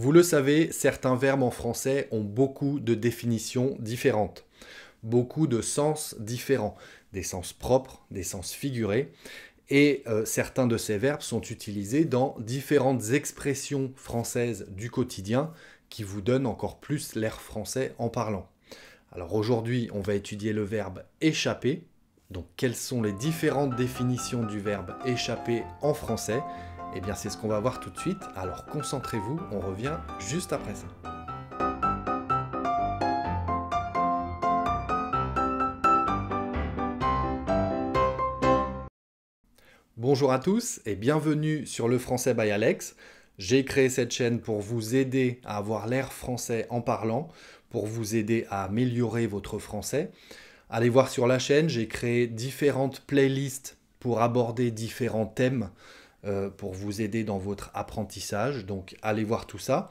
Vous le savez, certains verbes en français ont beaucoup de définitions différentes, beaucoup de sens différents, des sens propres, des sens figurés, et euh, certains de ces verbes sont utilisés dans différentes expressions françaises du quotidien qui vous donnent encore plus l'air français en parlant. Alors aujourd'hui, on va étudier le verbe échapper. Donc quelles sont les différentes définitions du verbe échapper en français eh bien c'est ce qu'on va voir tout de suite, alors concentrez-vous, on revient juste après ça. Bonjour à tous et bienvenue sur Le Français by Alex. J'ai créé cette chaîne pour vous aider à avoir l'air français en parlant, pour vous aider à améliorer votre français. Allez voir sur la chaîne, j'ai créé différentes playlists pour aborder différents thèmes euh, pour vous aider dans votre apprentissage. Donc allez voir tout ça.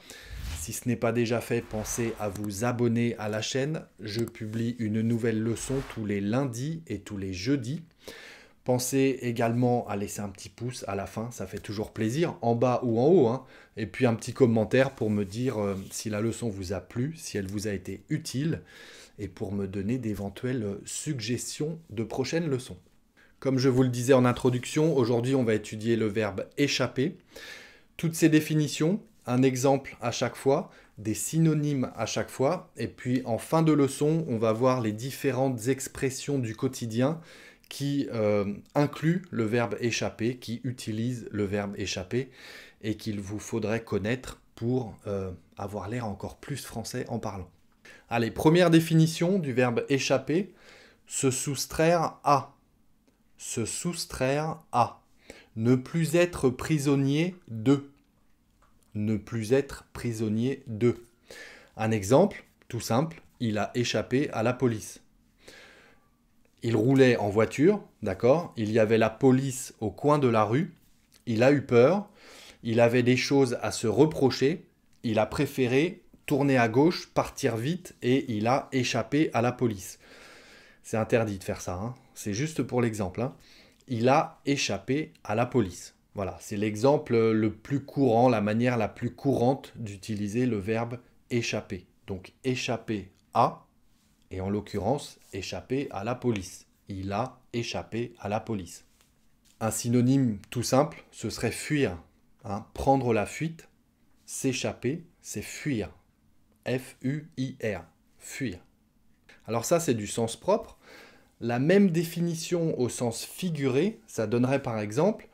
Si ce n'est pas déjà fait, pensez à vous abonner à la chaîne. Je publie une nouvelle leçon tous les lundis et tous les jeudis. Pensez également à laisser un petit pouce à la fin, ça fait toujours plaisir, en bas ou en haut. Hein. Et puis un petit commentaire pour me dire euh, si la leçon vous a plu, si elle vous a été utile, et pour me donner d'éventuelles suggestions de prochaines leçons. Comme je vous le disais en introduction, aujourd'hui on va étudier le verbe échapper. Toutes ces définitions, un exemple à chaque fois, des synonymes à chaque fois, et puis en fin de leçon, on va voir les différentes expressions du quotidien qui euh, incluent le verbe échapper, qui utilisent le verbe échapper, et qu'il vous faudrait connaître pour euh, avoir l'air encore plus français en parlant. Allez, première définition du verbe échapper, se soustraire à se soustraire à, ne plus être prisonnier de, ne plus être prisonnier de. Un exemple, tout simple, il a échappé à la police. Il roulait en voiture, d'accord Il y avait la police au coin de la rue, il a eu peur, il avait des choses à se reprocher, il a préféré tourner à gauche, partir vite et il a échappé à la police c'est interdit de faire ça, hein. c'est juste pour l'exemple, hein. il a échappé à la police. Voilà, c'est l'exemple euh, le plus courant, la manière la plus courante d'utiliser le verbe échapper. Donc échapper à, et en l'occurrence échapper à la police. Il a échappé à la police. Un synonyme tout simple, ce serait fuir. Hein. Prendre la fuite, s'échapper, c'est fuir. F-U-I-R, fuir. Alors ça, c'est du sens propre. La même définition au sens figuré, ça donnerait par exemple,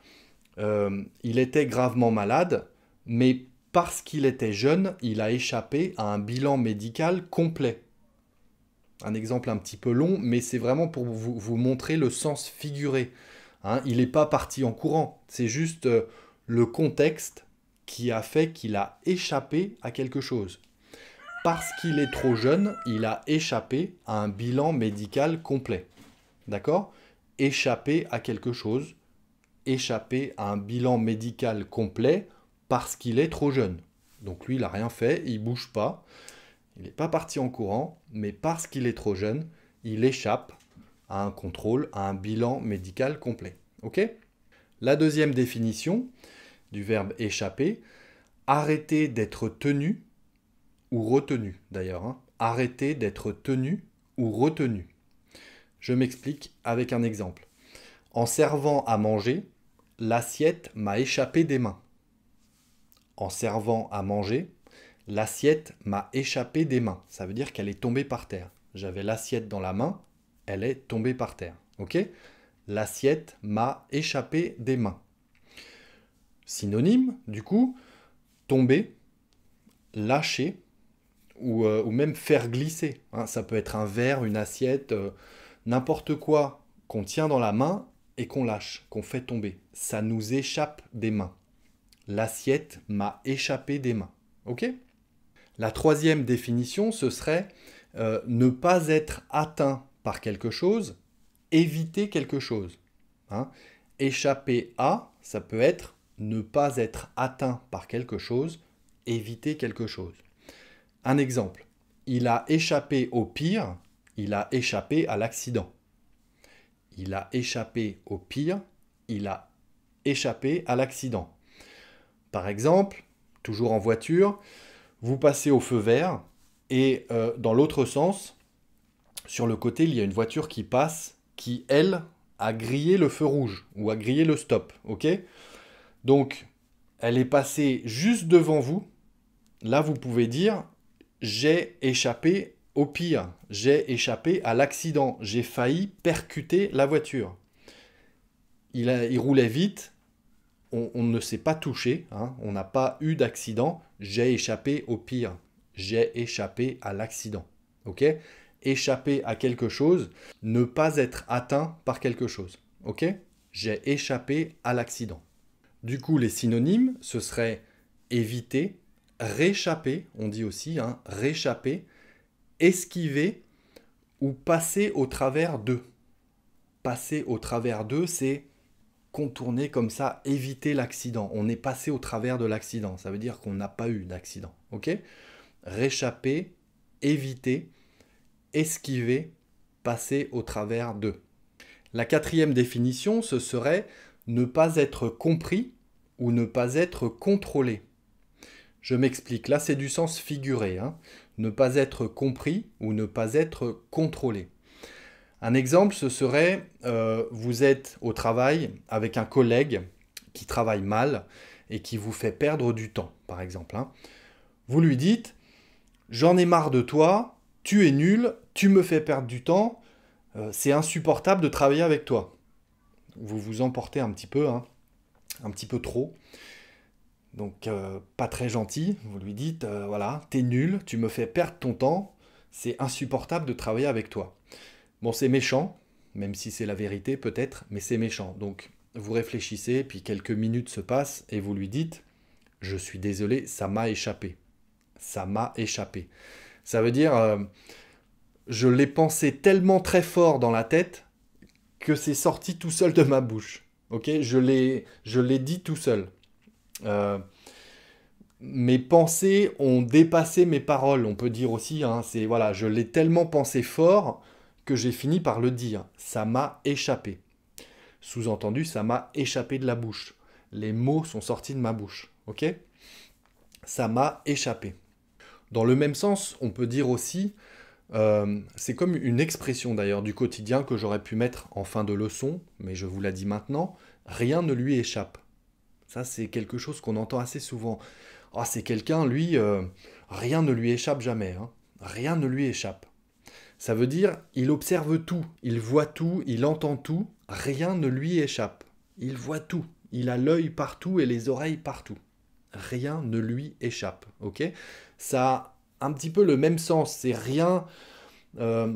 euh, il était gravement malade, mais parce qu'il était jeune, il a échappé à un bilan médical complet. Un exemple un petit peu long, mais c'est vraiment pour vous, montrer le sens figuré. Hein. il n'est pas parti en courant, c'est juste euh, le contexte qui a fait qu'il a échappé à quelque chose parce qu'il est trop jeune, il a échappé à un bilan médical complet. D'accord Échapper à quelque chose, échapper à un bilan médical complet parce qu'il est trop jeune. Donc lui, il n'a rien fait, il bouge pas, il n'est pas parti en courant, mais parce qu'il est trop jeune, il échappe à un contrôle, à un bilan médical complet. OK La deuxième définition du verbe échapper, arrêter d'être tenu ou retenu d'ailleurs. Hein. Arrêter d'être tenu ou retenu. Je m'explique avec un exemple. En servant à manger, l'assiette m'a échappé des mains. En servant à manger, l'assiette m'a échappé des mains. Ça veut dire qu'elle est tombée par terre. J'avais l'assiette dans la main, elle est tombée par terre. Ok L'assiette m'a échappé des mains. Synonyme, du coup, tomber, lâcher, euh, ou, même faire glisser. Hein. Ça peut être un verre, une assiette, euh, n'importe quoi qu'on tient dans la main et qu'on lâche, qu'on fait tomber. Ça nous échappe des mains. L'assiette m'a échappé des mains. OK La troisième définition, ce serait euh, ne pas être atteint par quelque chose, éviter quelque chose. Hein. Échapper à, ça peut être ne pas être atteint par quelque chose, éviter quelque chose. Un exemple, il a échappé au pire, il a échappé à l'accident. Il a échappé au pire, il a échappé à l'accident. Par exemple, toujours en voiture, vous passez au feu vert et euh, dans l'autre sens, sur le côté, il y a une voiture qui passe qui, elle, a grillé le feu rouge ou a grillé le stop. OK Donc, elle est passée juste devant vous. Là, vous pouvez dire j'ai échappé au pire, j'ai échappé à l'accident, j'ai failli percuter la voiture. Il, roulait vite, on, ne s'est pas touché, hein. on n'a pas eu d'accident, j'ai échappé au pire, j'ai échappé à l'accident. Ok Échapper à quelque chose, ne pas être atteint par quelque chose. Ok J'ai échappé à l'accident. Du coup, les synonymes, ce serait éviter, réchapper, on dit aussi, hein, réchapper, esquiver ou passer au travers d'eux. Passer au travers d'eux, c'est contourner comme ça, éviter l'accident. On est passé au travers de l'accident. Ça veut dire qu'on n'a pas eu d'accident. Ok Réchapper, éviter, esquiver, passer au travers d'eux. La quatrième définition, ce serait ne pas être compris ou ne pas être contrôlé. Je m'explique, là c'est du sens figuré, hein. ne pas être compris ou ne pas être contrôlé. Un exemple, ce serait, euh, vous êtes au travail avec un collègue qui travaille mal et qui vous fait perdre du temps, par exemple. Hein. Vous lui dites, j'en ai marre de toi, tu es nul, tu me fais perdre du temps, euh, c'est insupportable de travailler avec toi. Vous vous emportez un petit peu, hein, un petit peu trop. Donc, euh, pas très gentil, vous lui dites, euh, voilà, t'es nul, tu me fais perdre ton temps, c'est insupportable de travailler avec toi. Bon, c'est méchant, même si c'est la vérité peut-être, mais c'est méchant. Donc, vous réfléchissez, puis quelques minutes se passent, et vous lui dites, je suis désolé, ça m'a échappé. Ça m'a échappé. Ça veut dire, euh, je l'ai pensé tellement très fort dans la tête que c'est sorti tout seul de ma bouche. Ok, je l'ai, je l'ai dit tout seul. Euh, mes pensées ont dépassé mes paroles, on peut dire aussi. Hein, c'est voilà, je l'ai tellement pensé fort que j'ai fini par le dire. Ça m'a échappé. Sous-entendu, ça m'a échappé de la bouche. Les mots sont sortis de ma bouche. Ok Ça m'a échappé. Dans le même sens, on peut dire aussi, euh, c'est comme une expression d'ailleurs du quotidien que j'aurais pu mettre en fin de leçon, mais je vous la dis maintenant, rien ne lui échappe. Ça, c'est quelque chose qu'on entend assez souvent. Ah, c'est quelqu'un, lui, euh, rien ne lui échappe jamais. Hein. Rien ne lui échappe. Ça veut dire, il observe tout, il voit tout, il entend tout, rien ne lui échappe. Il voit tout, il a l'œil partout et les oreilles partout. Rien ne lui échappe, ok Ça a un petit peu le même sens, c'est rien... Euh,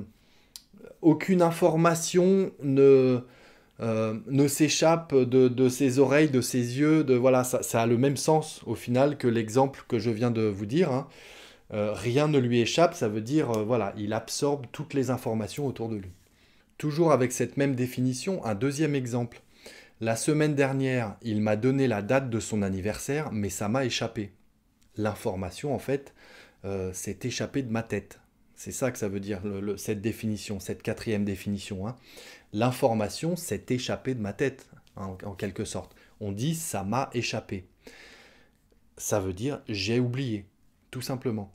aucune information ne, euh, ne s'échappe de, ses oreilles, de ses yeux, de voilà, ça, a le même sens au final que l'exemple que je viens de vous dire. Hein. Euh, rien ne lui échappe, ça veut dire euh, voilà, il absorbe toutes les informations autour de lui. Toujours avec cette même définition, un deuxième exemple. La semaine dernière, il m'a donné la date de son anniversaire, mais ça m'a échappé. L'information, en fait, s'est échappée de ma tête. C'est ça que ça veut dire, cette définition, cette quatrième définition. Hein l'information s'est échappée de ma tête, en, quelque sorte. On dit ça m'a échappé. Ça veut dire j'ai oublié, tout simplement.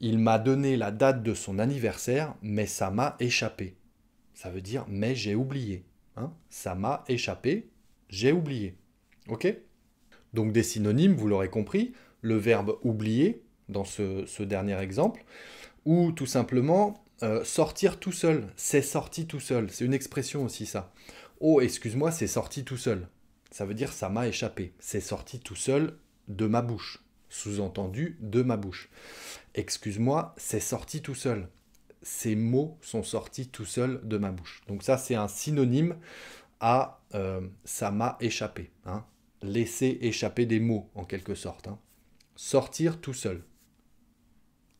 Il m'a donné la date de son anniversaire, mais ça m'a échappé. Ça veut dire mais j'ai oublié. Hein. Ça m'a échappé, j'ai oublié. Ok Donc des synonymes, vous l'aurez compris, le verbe oublier dans ce dernier exemple, ou tout simplement euh, sortir tout seul, c'est sorti tout seul, c'est une expression aussi ça. Oh, excuse-moi, c'est sorti tout seul. Ça veut dire ça m'a échappé, c'est sorti tout seul de ma bouche, sous-entendu de ma bouche. Excuse-moi, c'est sorti tout seul. Ces mots sont sortis tout seul de ma bouche. Donc ça, c'est un synonyme à euh, ça m'a échappé. Hein. Laisser échapper des mots, en quelque sorte. Hein. Sortir tout seul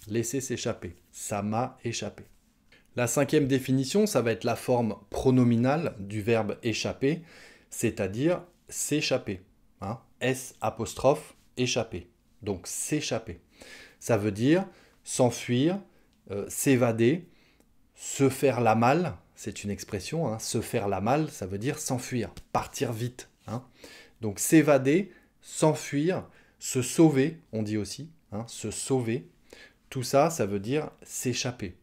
laisser s'échapper. Ça m'a échappé. La cinquième définition, ça va être la forme pronominale du verbe échapper, c'est-à-dire s'échapper. Hein. S'échapper, Donc s'échapper. Ça veut dire s'enfuir, euh, s'évader, se faire la malle. C'est une expression. Hein. se faire la malle, ça veut dire s'enfuir, partir vite. Hein. Donc s'évader, s'enfuir, se sauver, on dit aussi, se sauver, tout ça, ça veut dire s'échapper.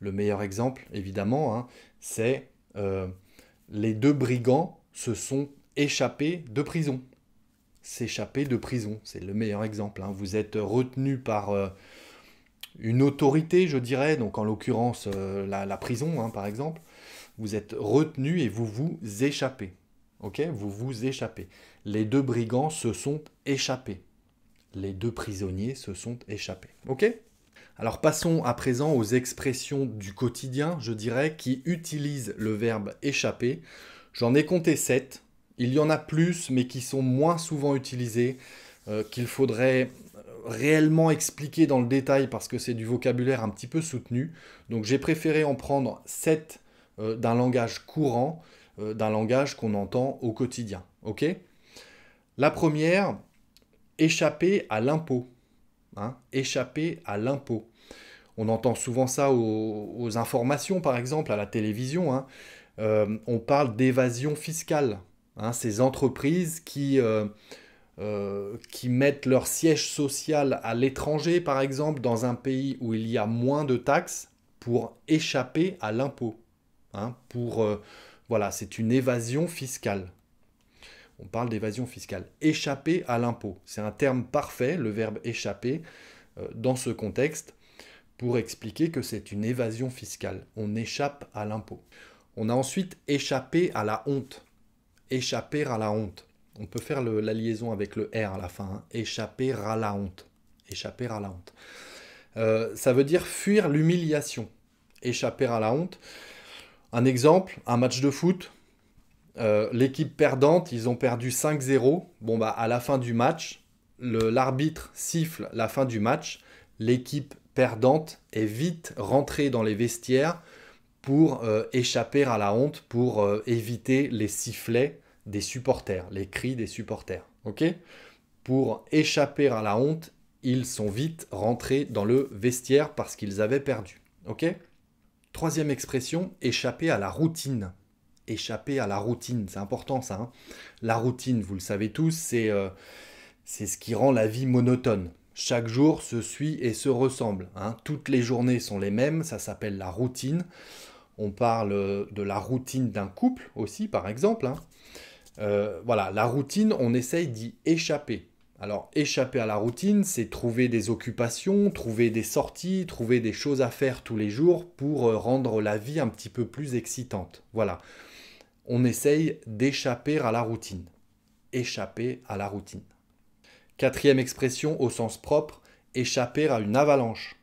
Le meilleur exemple, évidemment, hein, c'est euh, les deux brigands se sont échappés de prison. S'échapper de prison, c'est le meilleur exemple. Hein. Vous êtes retenu par euh, une autorité, je dirais, donc en l'occurrence euh, la, prison, hein, par exemple. Vous êtes retenu et vous vous échappez. Ok Vous vous échappez. Les deux brigands se sont échappés les deux prisonniers se sont échappés. Ok alors passons à présent aux expressions du quotidien, je dirais, qui utilisent le verbe échapper. J'en ai compté 7. Il y en a plus, mais qui sont moins souvent utilisées, euh, qu'il faudrait euh, réellement expliquer dans le détail parce que c'est du vocabulaire un petit peu soutenu. Donc j'ai préféré en prendre 7 euh, d'un langage courant, d'un langage qu'on entend au quotidien. Ok La première, échapper à l'impôt. Hein, échapper à l'impôt. On entend souvent ça aux, informations, par exemple, à la télévision. Hein. Euh, on parle d'évasion fiscale. Hein, ces entreprises qui, euh, euh, qui mettent leur siège social à l'étranger, par exemple, dans un pays où il y a moins de taxes, pour échapper à l'impôt. Hein, pour voilà, c'est une évasion fiscale on parle d'évasion fiscale. Échapper à l'impôt, c'est un terme parfait, le verbe échapper, euh, dans ce contexte, pour expliquer que c'est une évasion fiscale. On échappe à l'impôt. On a ensuite échappé à la honte. Échapper à la honte. On peut faire la liaison avec le R à la fin. Hein. Échapper à la honte. Échapper à la honte. Euh, ça veut dire fuir l'humiliation. Échapper à la honte. Un exemple, un match de foot, euh, l'équipe perdante, ils ont perdu 5-0. Bon, bah, à la fin du match, l'arbitre siffle la fin du match. L'équipe perdante est vite rentrée dans les vestiaires pour euh, échapper à la honte, pour euh, éviter les sifflets des supporters, les cris des supporters. Ok Pour échapper à la honte, ils sont vite rentrés dans le vestiaire parce qu'ils avaient perdu. Ok Troisième expression, échapper à la routine échapper à la routine. C'est important ça. Hein. la routine, vous le savez tous, euh, c'est ce qui rend la vie monotone. Chaque jour se suit et se ressemble. Hein. Toutes les journées sont les mêmes, ça s'appelle la routine. On parle euh, de la routine d'un couple aussi, par exemple. Hein. Euh, voilà, la routine, on essaye d'y échapper. Alors, échapper à la routine, c'est trouver des occupations, trouver des sorties, trouver des choses à faire tous les jours pour rendre la vie un petit peu plus excitante. Voilà on essaye d'échapper à la routine. Échapper à la routine. Quatrième expression au sens propre, échapper à une avalanche.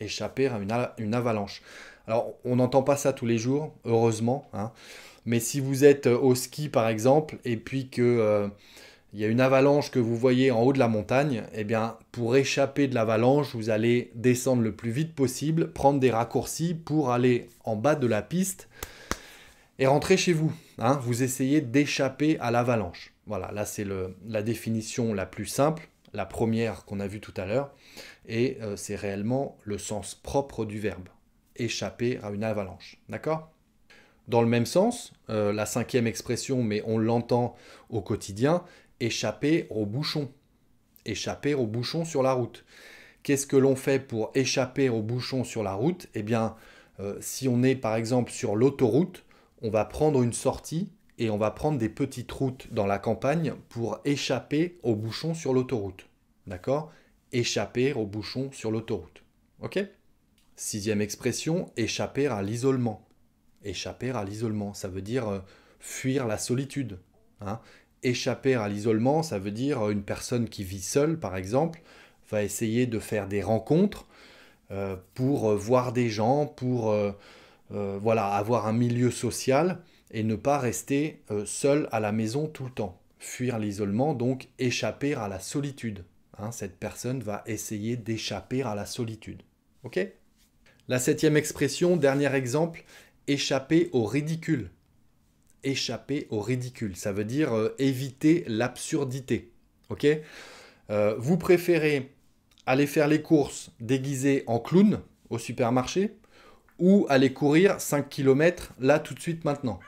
Échapper à une, avalanche. Alors, on n'entend pas ça tous les jours, heureusement. Hein. Mais si vous êtes euh, au ski, par exemple, et puis que... Euh, il y a une avalanche que vous voyez en haut de la montagne, eh bien, pour échapper de l'avalanche, vous allez descendre le plus vite possible, prendre des raccourcis pour aller en bas de la piste et rentrez chez vous. Hein. Vous essayez d'échapper à l'avalanche. Voilà, là c'est la définition la plus simple, la première qu'on a vue tout à l'heure, et euh, c'est réellement le sens propre du verbe, échapper à une avalanche. D'accord Dans le même sens, euh, la cinquième expression, mais on l'entend au quotidien, échapper au bouchon. Échapper au bouchon sur la route. Qu'est-ce que l'on fait pour échapper au bouchon sur la route Eh bien, euh, si on est par exemple sur l'autoroute, on va prendre une sortie et on va prendre des petites routes dans la campagne pour échapper aux bouchons sur l'autoroute. D'accord Échapper aux bouchons sur l'autoroute. OK Sixième expression, échapper à l'isolement. Échapper à l'isolement, ça veut dire euh, fuir la solitude. Hein échapper à l'isolement, ça veut dire euh, une personne qui vit seule, par exemple, va essayer de faire des rencontres euh, pour voir des gens, pour euh, voilà, avoir un milieu social et ne pas rester euh, seul à la maison tout le temps. Fuir l'isolement, donc échapper à la solitude. Hein. cette personne va essayer d'échapper à la solitude. Ok La septième expression, dernier exemple, échapper au ridicule. Échapper au ridicule, ça veut dire euh, éviter l'absurdité. Ok Vous préférez aller faire les courses déguisé en clown au supermarché ou aller courir 5 km là tout de suite maintenant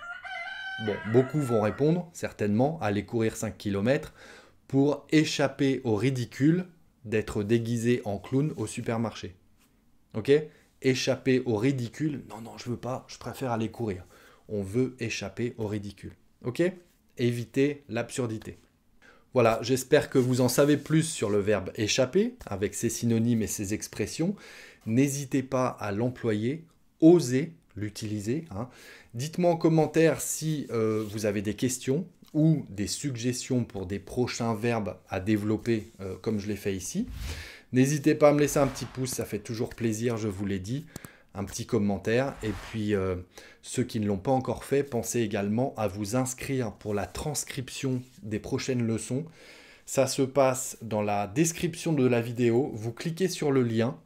Bon, beaucoup vont répondre, certainement, aller courir 5 km pour échapper au ridicule d'être déguisé en clown au supermarché. Ok Échapper au ridicule, non, non, je veux pas, je préfère aller courir. On veut échapper au ridicule. Ok Éviter l'absurdité. Voilà, j'espère que vous en savez plus sur le verbe échapper, avec ses synonymes et ses expressions. N'hésitez pas à l'employer osez l'utiliser. Hein. Dites-moi en commentaire si euh, vous avez des questions ou des suggestions pour des prochains verbes à développer euh, comme je l'ai fait ici. N'hésitez pas à me laisser un petit pouce, ça fait toujours plaisir, je vous l'ai dit. Un petit commentaire. Et puis, euh, ceux qui ne l'ont pas encore fait, pensez également à vous inscrire pour la transcription des prochaines leçons. Ça se passe dans la description de la vidéo. Vous cliquez sur le lien.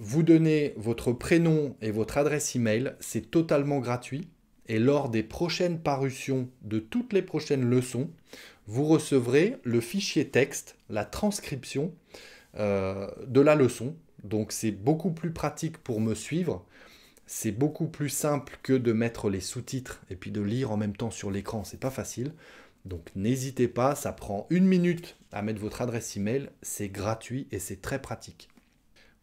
Vous donnez votre prénom et votre adresse email, c'est totalement gratuit. Et lors des prochaines parutions de toutes les prochaines leçons, vous recevrez le fichier texte, la transcription euh, de la leçon. Donc c'est beaucoup plus pratique pour me suivre. C'est beaucoup plus simple que de mettre les sous-titres et puis de lire en même temps sur l'écran. C'est pas facile. Donc n'hésitez pas, ça prend une minute à mettre votre adresse email. C'est gratuit et c'est très pratique.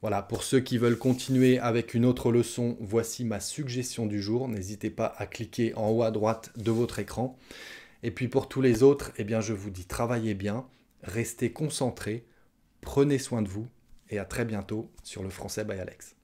Voilà, pour ceux qui veulent continuer avec une autre leçon, voici ma suggestion du jour. N'hésitez pas à cliquer en haut à droite de votre écran. Et puis pour tous les autres, eh bien je vous dis travaillez bien, restez concentrés, prenez soin de vous et à très bientôt sur le français by Alex.